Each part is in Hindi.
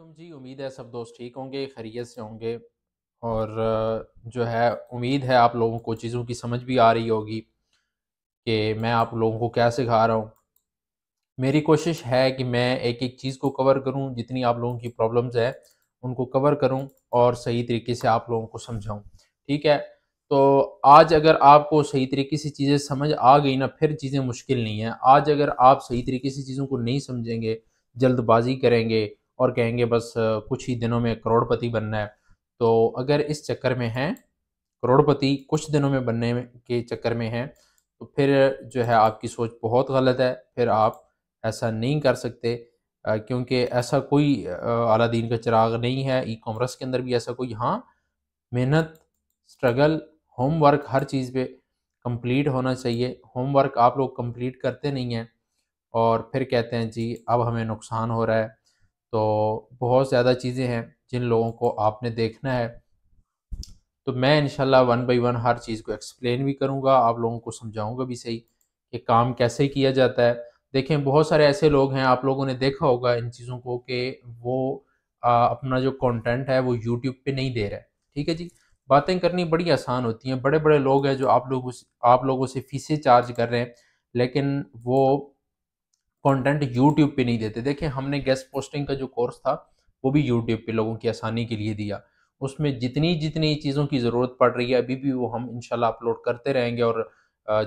वालेकुम जी उम्मीद है सब दोस्त ठीक होंगे खैरियत से होंगे और जो है उम्मीद है आप लोगों को चीज़ों की समझ भी आ रही होगी कि मैं आप लोगों को क्या सिखा रहा हूँ मेरी कोशिश है कि मैं एक एक चीज़ को कवर करूँ जितनी आप लोगों की प्रॉब्लम्स हैं उनको कवर करूँ और सही तरीके से आप लोगों को समझाऊँ ठीक है तो आज अगर आपको सही तरीके से चीज़ें समझ आ गई ना फिर चीज़ें मुश्किल नहीं है आज अगर आप सही तरीके से चीज़ों को नहीं समझेंगे जल्दबाजी करेंगे और कहेंगे बस कुछ ही दिनों में करोड़पति बनना है तो अगर इस चक्कर में हैं करोड़पति कुछ दिनों में बनने के चक्कर में हैं तो फिर जो है आपकी सोच बहुत गलत है फिर आप ऐसा नहीं कर सकते क्योंकि ऐसा कोई अला दीन का चिराग नहीं है ई कॉमर्स के अंदर भी ऐसा कोई हाँ मेहनत स्ट्रगल होमवर्क हर चीज़ पे कंप्लीट होना चाहिए होमवर्क आप लोग कंप्लीट करते नहीं हैं और फिर कहते हैं जी अब हमें नुकसान हो रहा है तो बहुत ज़्यादा चीज़ें हैं जिन लोगों को आपने देखना है तो मैं इनशाला वन बाई वन हर चीज़ को एक्सप्लेन भी करूँगा आप लोगों को समझाऊँगा भी सही कि काम कैसे किया जाता है देखें बहुत सारे ऐसे लोग हैं आप लोगों ने देखा होगा इन चीज़ों को कि वो आ, अपना जो कंटेंट है वो यूट्यूब पे नहीं दे रहा है ठीक है जी बातें करनी बड़ी आसान होती हैं बड़े बड़े लोग हैं जो आप लोग आप लोगों से फीसें चार्ज कर रहे हैं लेकिन वो कंटेंट यूट्यूब पे नहीं देते देखिए हमने गेस्ट पोस्टिंग का जो कोर्स था वो भी यूट्यूब पे लोगों की आसानी के लिए दिया उसमें जितनी जितनी चीज़ों की ज़रूरत पड़ रही है अभी भी वो हम इंशाल्लाह अपलोड करते रहेंगे और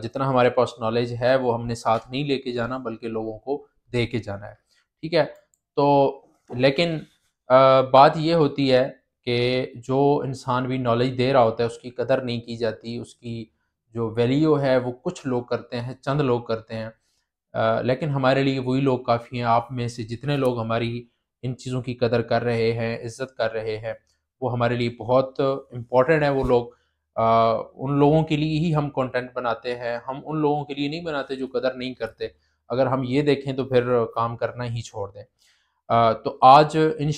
जितना हमारे पास नॉलेज है वो हमने साथ नहीं लेके जाना बल्कि लोगों को दे के जाना है ठीक है तो लेकिन बात ये होती है कि जो इंसान भी नॉलेज दे रहा होता है उसकी कदर नहीं की जाती उसकी जो वैल्यू है वो कुछ लोग करते हैं चंद लोग करते हैं लेकिन हमारे लिए वही लोग काफ़ी हैं आप में से जितने लोग हमारी इन चीज़ों की कदर कर रहे हैं इज़्ज़त कर रहे हैं वो हमारे लिए बहुत इम्पॉर्टेंट है वो लोग आ, उन लोगों के लिए ही हम कंटेंट बनाते हैं हम उन लोगों के लिए नहीं बनाते जो कदर नहीं करते अगर हम ये देखें तो फिर काम करना ही छोड़ दें आ, तो आज इन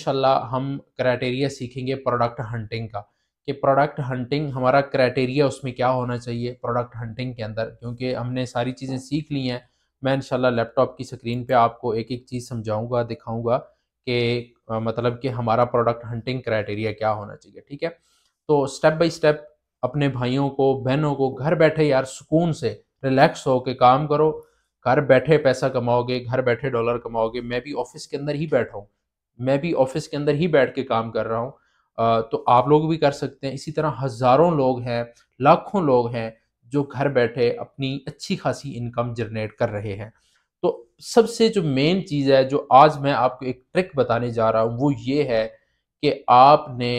हम क्राइटेरिया सीखेंगे प्रोडक्ट हंटिंग का कि प्रोडक्ट हंटिंग हमारा क्राइटेरिया उसमें क्या होना चाहिए प्रोडक्ट हंटिंग के अंदर क्योंकि हमने सारी चीज़ें सीख ली हैं मैं इंशाल्लाह लैपटॉप की स्क्रीन पे आपको एक एक चीज़ समझाऊंगा दिखाऊंगा कि मतलब कि हमारा प्रोडक्ट हंटिंग क्राइटेरिया क्या होना चाहिए ठीक है तो स्टेप बाय स्टेप अपने भाइयों को बहनों को घर बैठे यार सुकून से रिलैक्स हो के काम करो घर बैठे पैसा कमाओगे घर बैठे डॉलर कमाओगे मैं भी ऑफिस के अंदर ही बैठा हूँ मैं भी ऑफिस के अंदर ही बैठ के काम कर रहा हूँ तो आप लोग भी कर सकते हैं इसी तरह हज़ारों लोग हैं लाखों लोग हैं जो घर बैठे अपनी अच्छी खासी इनकम जनरेट कर रहे हैं तो सबसे जो मेन चीज़ है जो आज मैं आपको एक ट्रिक बताने जा रहा हूँ वो ये है कि आपने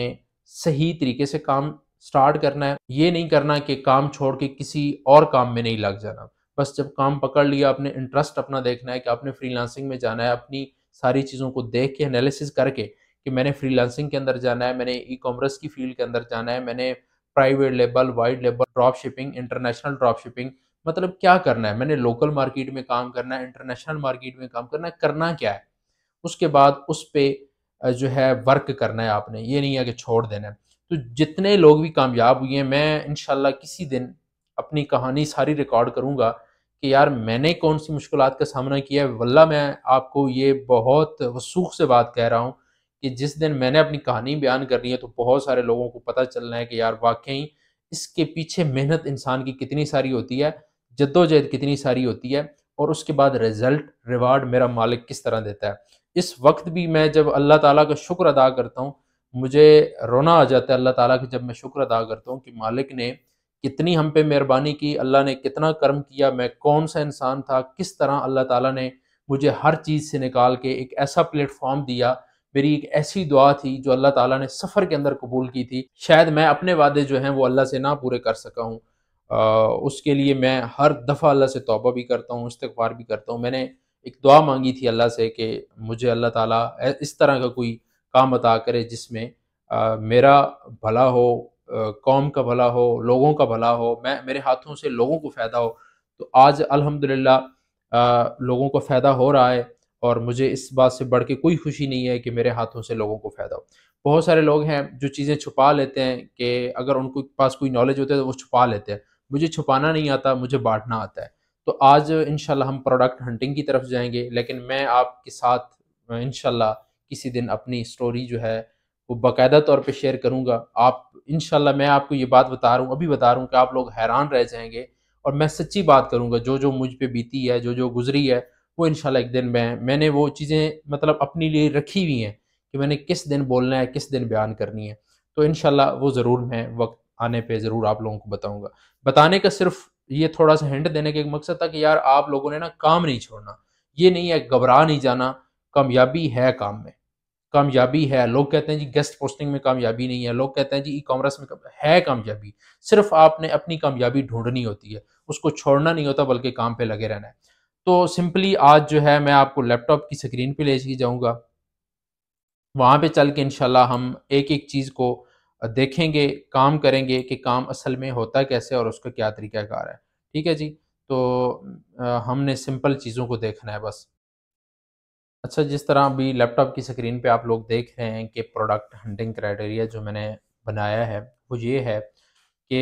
सही तरीके से काम स्टार्ट करना है ये नहीं करना कि काम छोड़ के किसी और काम में नहीं लग जाना बस जब काम पकड़ लिया आपने इंटरेस्ट अपना देखना है कि आपने फ्रीलांसिंग में जाना है अपनी सारी चीज़ों को देख के एनालिसिस करके कि मैंने फ्रीलांसिंग के अंदर जाना है मैंने ई कॉमर्स की फील्ड के अंदर जाना है मैंने private label white label drop shipping international drop shipping मतलब क्या करना है मैंने लोकल मार्केट में काम करना है इंटरनेशनल मार्केट में काम करना है करना क्या है उसके बाद उस पर जो है वर्क करना है आपने ये नहीं है कि छोड़ देना है तो जितने लोग भी कामयाब हुए हैं मैं इनशाला किसी दिन अपनी कहानी सारी रिकॉर्ड करूँगा कि यार मैंने कौन सी मुश्किल का सामना किया है वल्ला मैं आपको ये बहुत वसूख से बात कह रहा हूँ कि जिस दिन मैंने अपनी कहानी बयान करनी है तो बहुत सारे लोगों को पता चलना है कि यार वाकई इसके पीछे मेहनत इंसान की कितनी सारी होती है जद्दोजहद कितनी सारी होती है और उसके बाद रिजल्ट रिवार्ड मेरा मालिक किस तरह देता है इस वक्त भी मैं जब अल्लाह ताला का शुक्र अदा करता हूँ मुझे रोना आ जाता है अल्लाह ताला के जब मैं शुक्र अदा करता हूँ कि मालिक ने कितनी हम पे मेहरबानी की अल्लाह ने कितना कर्म किया मैं कौन सा इंसान था किस तरह अल्लाह ताला ने मुझे हर चीज़ से निकाल के एक ऐसा प्लेटफॉर्म दिया मेरी एक ऐसी दुआ थी जो अल्लाह ताला ने सफ़र के अंदर कबूल की थी शायद मैं अपने वादे जो हैं वो अल्लाह से ना पूरे कर सका हूँ उसके लिए मैं हर दफ़ा अल्लाह से तोबा भी करता हूँ इस्तार भी करता हूँ मैंने एक दुआ मांगी थी अल्लाह से कि मुझे अल्लाह ताला इस तरह का कोई काम अता करे जिसमें मेरा भला हो कौम का भला हो लोगों का भला हो मैं मेरे हाथों से लोगों को फ़ायदा हो तो आज अलहमदिल्ला लोगों को फ़ायदा हो रहा है और मुझे इस बात से बढ़ के कोई खुशी नहीं है कि मेरे हाथों से लोगों को फ़ायदा हो बहुत सारे लोग हैं जो चीज़ें छुपा लेते हैं कि अगर उनको पास कोई नॉलेज होता है तो वो छुपा लेते हैं मुझे छुपाना नहीं आता मुझे बांटना आता है तो आज इन हम प्रोडक्ट हंटिंग की तरफ जाएंगे लेकिन मैं आपके साथ इन किसी दिन अपनी स्टोरी जो है वो बाकायदा तौर पे शेयर करूँगा आप इन मैं आपको ये बात बता रहा हूँ अभी बता रहा हूँ कि आप लोग हैरान रह जाएंगे और मैं सच्ची बात करूँगा जो जो मुझ पर बीती है जो जो गुजरी है वो इन एक दिन मैं मैंने वो चीज़ें मतलब अपने लिए रखी हुई हैं कि मैंने किस दिन बोलना है किस दिन बयान करनी है तो इन वो ज़रूर मैं वक्त आने पे ज़रूर आप लोगों को बताऊंगा बताने का सिर्फ ये थोड़ा सा हिंट देने का एक मकसद था कि यार आप लोगों ने ना काम नहीं छोड़ना ये नहीं है घबरा नहीं जाना कामयाबी है काम में कामयाबी है लोग कहते हैं जी गेस्ट पोस्टिंग में कामयाबी नहीं है लोग कहते हैं जी ई कॉमर्स में है कामयाबी सिर्फ आपने अपनी कामयाबी ढूंढनी होती है उसको छोड़ना नहीं होता बल्कि काम पे लगे रहना है तो सिंपली आज जो है मैं आपको लैपटॉप की स्क्रीन पे ले जाऊँगा वहाँ पे चल के इन हम एक एक चीज़ को देखेंगे काम करेंगे कि काम असल में होता कैसे और उसका क्या तरीक़ाकार है ठीक है जी तो हमने सिंपल चीज़ों को देखना है बस अच्छा जिस तरह अभी लैपटॉप की स्क्रीन पे आप लोग देख रहे हैं कि प्रोडक्ट हंटिंग क्राइटेरिया जो मैंने बनाया है वो ये है कि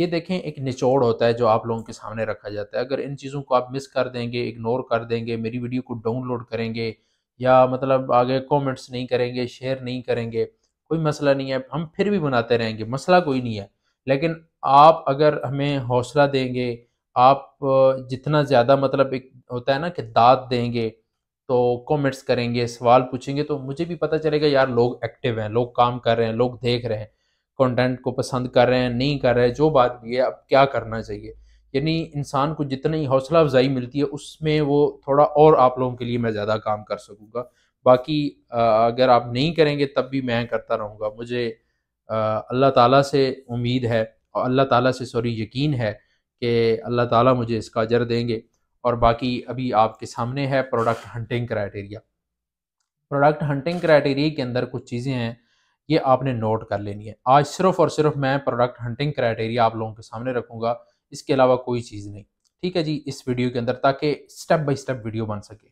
ये देखें एक निचोड़ होता है जो आप लोगों के सामने रखा जाता है अगर इन चीज़ों को आप मिस कर देंगे इग्नोर कर देंगे मेरी वीडियो को डाउनलोड करेंगे या मतलब आगे कमेंट्स नहीं करेंगे शेयर नहीं करेंगे कोई मसला नहीं है हम फिर भी बनाते रहेंगे मसला कोई नहीं है लेकिन आप अगर हमें हौसला देंगे आप जितना ज़्यादा मतलब एक होता है ना कि दाद देंगे तो कमेंट्स करेंगे सवाल पूछेंगे तो मुझे भी पता चलेगा यार लोग एक्टिव हैं लोग काम कर रहे हैं लोग देख रहे हैं कंटेंट को पसंद कर रहे हैं नहीं कर रहे हैं जो बात भी है अब क्या करना चाहिए यानी इंसान को जितनी हौसला अफजाई मिलती है उसमें वो थोड़ा और आप लोगों के लिए मैं ज़्यादा काम कर सकूँगा बाकी अगर आप नहीं करेंगे तब भी मैं करता रहूँगा मुझे अल्लाह ताला से उम्मीद है और अल्लाह ताला से सॉरी यकीन है कि अल्लाह ताला मुझे इसका अजर देंगे और बाकी अभी आपके सामने है product hunting criteria product hunting criteria के अंदर कुछ चीज़ें हैं ये आपने नोट कर लेनी है आज सिर्फ और सिर्फ मैं प्रोडक्ट हंटिंग क्राइटेरिया आप लोगों के सामने रखूंगा इसके अलावा कोई चीज़ नहीं ठीक है जी इस वीडियो के अंदर ताकि स्टेप बाई स्टेप वीडियो बन सके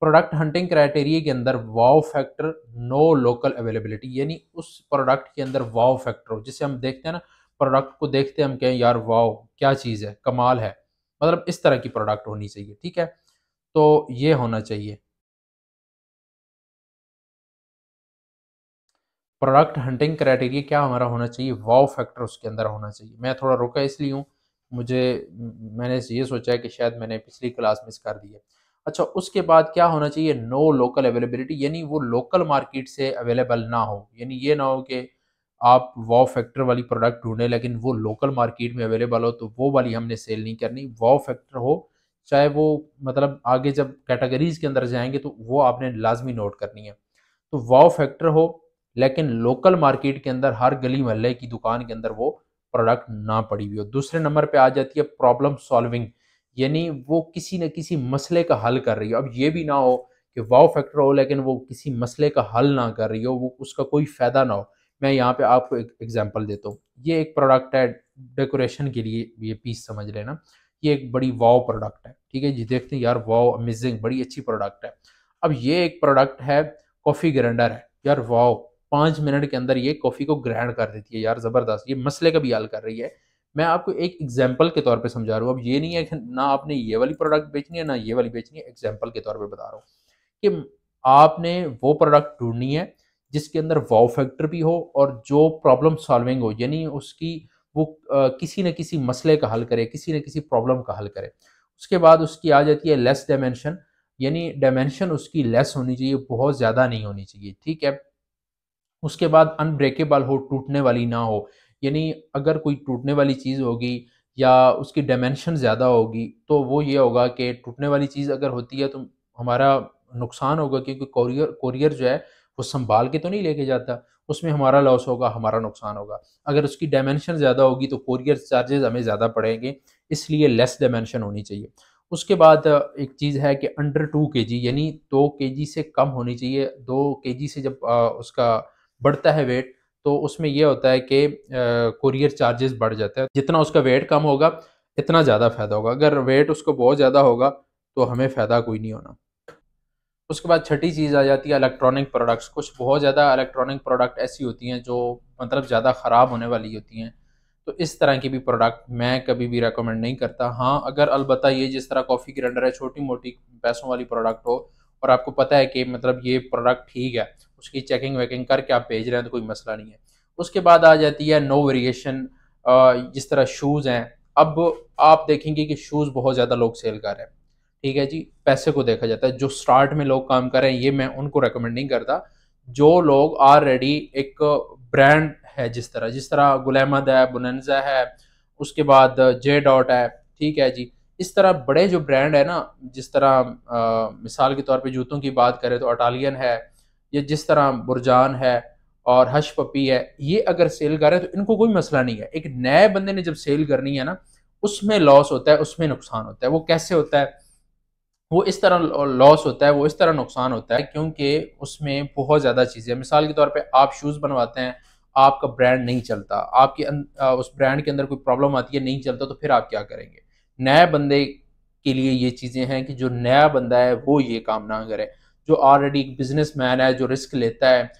प्रोडक्ट हंटिंग क्राइटेरिया के अंदर wow factor no local availability यानी उस प्रोडक्ट के अंदर वाव फैक्टर हो जिसे हम देखते हैं ना प्रोडक्ट को देखते हैं हम कहें यार वाव क्या चीज़ है कमाल है मतलब इस तरह की प्रोडक्ट होनी चाहिए ठीक है तो ये होना चाहिए प्रोडक्ट हंटिंग क्राइटेरिया क्या हमारा होना चाहिए वाव फैक्टर उसके अंदर होना चाहिए मैं थोड़ा रोका इसलिए हूँ मुझे मैंने ये सोचा है कि शायद मैंने पिछली क्लास मिस कर दी है अच्छा उसके बाद क्या होना चाहिए नो लोकल अवेलेबिलिटी यानी वो लोकल मार्केट से अवेलेबल ना हो यानी ये ना हो कि आप वाव फैक्टर वाली प्रोडक्ट ढूंढें लेकिन वो लोकल मार्केट में अवेलेबल हो तो वो वाली हमने सेल नहीं करनी वाव फैक्टर हो चाहे वो मतलब आगे जब कैटेगरीज के अंदर जाएंगे तो वो आपने लाजमी नोट करनी है तो वाव फैक्टर हो लेकिन लोकल मार्केट के अंदर हर गली मोहल्ले की दुकान के अंदर वो प्रोडक्ट ना पड़ी हुई हो दूसरे नंबर पे आ जाती है प्रॉब्लम सॉल्विंग यानी वो किसी न किसी मसले का हल कर रही हो अब ये भी ना हो कि वाव फैक्टर हो लेकिन वो किसी मसले का हल ना कर रही हो वो उसका कोई फ़ायदा ना हो मैं यहाँ पे आपको एक एग्जांपल देता हूँ ये एक प्रोडक्ट है डेकोरेशन के लिए ये पीस समझ लेना ये एक बड़ी वाव प्रोडक्ट है ठीक है जी देखते हैं यार वाव अमेजिंग बड़ी अच्छी प्रोडक्ट है अब ये एक प्रोडक्ट है कॉफ़ी ग्राइंडर है यार वाव पाँच मिनट के अंदर ये कॉफ़ी को ग्रहण कर देती है यार ज़बरदस्त ये मसले का भी हल कर रही है मैं आपको एक एग्जाम्पल के तौर पे समझा रहा हूँ अब ये नहीं है कि ना आपने ये वाली प्रोडक्ट बेचनी है ना ये वाली बेचनी है एग्जाम्पल के तौर पे बता रहा हूँ कि आपने वो प्रोडक्ट ढूंढनी है जिसके अंदर वाव फैक्टर भी हो और जो प्रॉब्लम सॉल्विंग हो यानी उसकी वो आ, किसी न किसी मसले का हल करे किसी न किसी प्रॉब्लम का हल करे उसके बाद उसकी आ जाती है लेस डायमेंशन यानी डायमेंशन उसकी लेस होनी चाहिए बहुत ज़्यादा नहीं होनी चाहिए ठीक है उसके बाद अनब्रेकेबल हो टूटने वाली ना हो यानी अगर कोई टूटने वाली चीज़ होगी या उसकी डायमेंशन ज़्यादा होगी तो वो ये होगा कि टूटने वाली चीज़ अगर होती है तो हमारा नुकसान होगा क्योंकि कोरियर कोरियर जो है वो संभाल के तो नहीं लेके जाता उसमें हमारा लॉस होगा हमारा नुकसान होगा अगर उसकी डायमेंशन ज़्यादा होगी तो कोरियर चार्जेज़ हमें ज़्यादा पड़ेंगे इसलिए लेस डायमेंशन होनी चाहिए उसके बाद एक चीज़ है कि अंडर टू के जी यानी दो के जी से कम होनी चाहिए दो के जी से जब उसका बढ़ता है वेट तो उसमें यह होता है कि कुरियर चार्जेस बढ़ जाते हैं जितना उसका वेट कम होगा इतना ज़्यादा फ़ायदा होगा अगर वेट उसको बहुत ज़्यादा होगा तो हमें फ़ायदा कोई नहीं होना उसके बाद छठी चीज़ आ जाती है इलेक्ट्रॉनिक प्रोडक्ट्स कुछ बहुत ज़्यादा इलेक्ट्रॉनिक प्रोडक्ट ऐसी होती हैं जो मतलब ज़्यादा ख़राब होने वाली होती हैं तो इस तरह की भी प्रोडक्ट मैं कभी भी रेकमेंड नहीं करता हाँ अगर अलबत्त ये जिस तरह कॉफ़ी ग्राइंडर है छोटी मोटी पैसों वाली प्रोडक्ट हो और आपको पता है कि मतलब ये प्रोडक्ट ठीक है उसकी चेकिंग वेकिंग करके आप भेज रहे हैं तो कोई मसला नहीं है उसके बाद आ जाती है नो वेरिएशन जिस तरह शूज़ हैं अब आप देखेंगे कि शूज़ बहुत ज़्यादा लोग सेल कर रहे हैं ठीक है जी पैसे को देखा जाता है जो स्टार्ट में लोग काम कर रहे हैं ये मैं उनको रिकमेंड नहीं करता जो लोग ऑलरेडी एक ब्रांड है जिस तरह जिस तरह गुलामद है बुनजा है उसके बाद जे डॉट है ठीक है जी इस तरह बड़े जो ब्रांड है ना जिस तरह आ, मिसाल के तौर पे जूतों की बात करें तो अटालियन है या जिस तरह बुरजान है और हश पपी है ये अगर सेल कर रहे हैं तो इनको कोई मसला नहीं है एक नए बंदे ने जब सेल करनी है ना उसमें लॉस होता है उसमें नुकसान होता है वो कैसे होता है वो इस तरह लॉस होता है वो इस तरह नुकसान होता है क्योंकि उसमें बहुत ज़्यादा चीज़ें मिसाल के तौर पर आप शूज़ बनवाते हैं आपका ब्रांड नहीं चलता आपके अं, उस ब्रांड के अंदर कोई प्रॉब्लम आती है नहीं चलता तो फिर आप क्या करेंगे नए बंदे के लिए ये चीज़ें हैं कि जो नया बंदा है वो ये काम ना करे जो ऑलरेडी एक बिजनेस मैन है जो रिस्क लेता है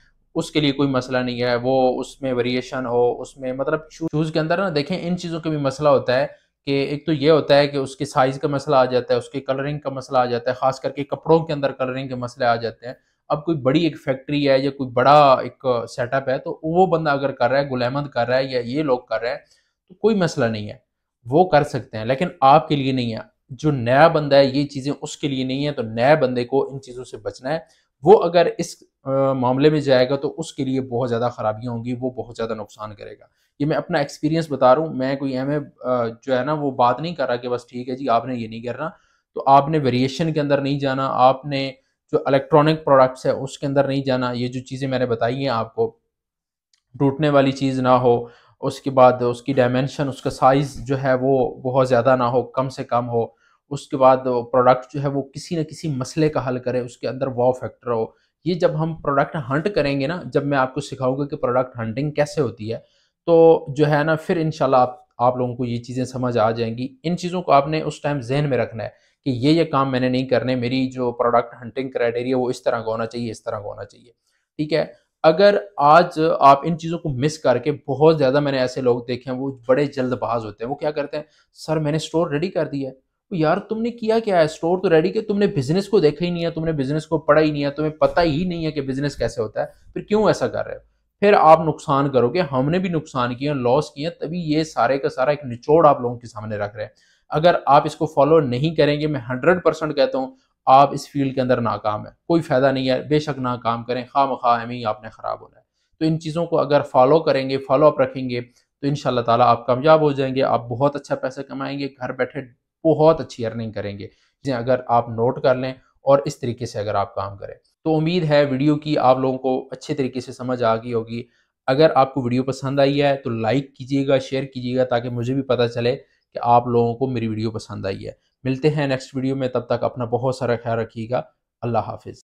उसके लिए कोई मसला नहीं है वो उसमें वेरिएशन हो उसमें मतलब शूज़ के अंदर ना देखें इन चीज़ों का भी मसला होता है कि एक तो ये होता है कि उसके साइज़ का मसला आ जाता है उसके कलरिंग का मसला आ जाता है ख़ास करके कपड़ों के अंदर कलरिंग के मसले आ जाते हैं अब कोई बड़ी एक फैक्ट्री है या कोई बड़ा एक सेटअप है तो वो बंदा अगर कर रहा है गुलामद कर रहा है या ये लोग कर रहे हैं तो कोई मसला नहीं है वो कर सकते हैं लेकिन आपके लिए नहीं है जो नया बंदा है ये चीज़ें उसके लिए नहीं है तो नए बंदे को इन चीज़ों से बचना है वो अगर इस मामले में जाएगा तो उसके लिए बहुत ज़्यादा ख़राबियाँ होंगी वो बहुत ज़्यादा नुकसान करेगा ये मैं अपना एक्सपीरियंस बता रहा हूँ मैं कोई एम जो है ना वो बात नहीं कर रहा कि बस ठीक है जी आपने ये नहीं करना तो आपने वेरिएशन के अंदर नहीं जाना आपने जो इलेक्ट्रॉनिक प्रोडक्ट्स है उसके अंदर नहीं जाना ये जो चीज़ें मैंने बताई हैं आपको टूटने वाली चीज़ ना हो उसके बाद उसकी डायमेंशन उसका साइज़ जो है वो बहुत ज़्यादा ना हो कम से कम हो उसके बाद प्रोडक्ट जो है वो किसी न किसी मसले का हल करे उसके अंदर वॉ फैक्टर हो ये जब हम प्रोडक्ट हंट करेंगे ना जब मैं आपको सिखाऊंगा कि प्रोडक्ट हंटिंग कैसे होती है तो जो है ना फिर इनशाला आप आप लोगों को ये चीज़ें समझ आ जाएंगी इन चीज़ों को आपने उस टाइम जहन में रखना है कि ये ये काम मैंने नहीं करने मेरी जो प्रोडक्ट हंटिंग क्राइटेरिया वो इस तरह का होना चाहिए इस तरह का होना चाहिए ठीक है अगर आज आप इन चीज़ों को मिस करके बहुत ज़्यादा मैंने ऐसे लोग देखे हैं वो बड़े जल्दबाज होते हैं वो क्या करते हैं सर मैंने स्टोर रेडी कर दिया है तो यार तुमने किया क्या है स्टोर तो रेडी किया तुमने बिजनेस को देखा ही नहीं है तुमने बिजनेस को पढ़ा ही नहीं है तुम्हें पता ही नहीं है कि बिजनेस कैसे होता है फिर क्यों ऐसा कर रहे हो फिर आप नुकसान करोगे हमने भी नुकसान किया लॉस किए तभी ये सारे का सारा एक निचोड़ आप लोगों के सामने रख रहे हैं अगर आप इसको फॉलो नहीं करेंगे मैं हंड्रेड परसेंट कहता हूँ आप इस फील्ड के अंदर नाकाम है कोई फ़ायदा नहीं है बेशक नाकाम करें खा मखा हमें ही आपने ख़राब होना है तो इन चीज़ों को अगर फॉलो करेंगे फॉलोअप रखेंगे तो इन ताला आप कामयाब हो जाएंगे आप बहुत अच्छा पैसा कमाएंगे घर बैठे बहुत अच्छी अर्निंग करेंगे जिन्हें अगर आप नोट कर लें और इस तरीके से अगर आप काम करें तो उम्मीद है वीडियो की आप लोगों को अच्छे तरीके से समझ आ गई होगी अगर आपको वीडियो पसंद आई है तो लाइक कीजिएगा शेयर कीजिएगा ताकि मुझे भी पता चले कि आप लोगों को मेरी वीडियो पसंद आई है मिलते हैं नेक्स्ट वीडियो में तब तक अपना बहुत सारा ख्याल रखिएगा अल्लाह हाफिज़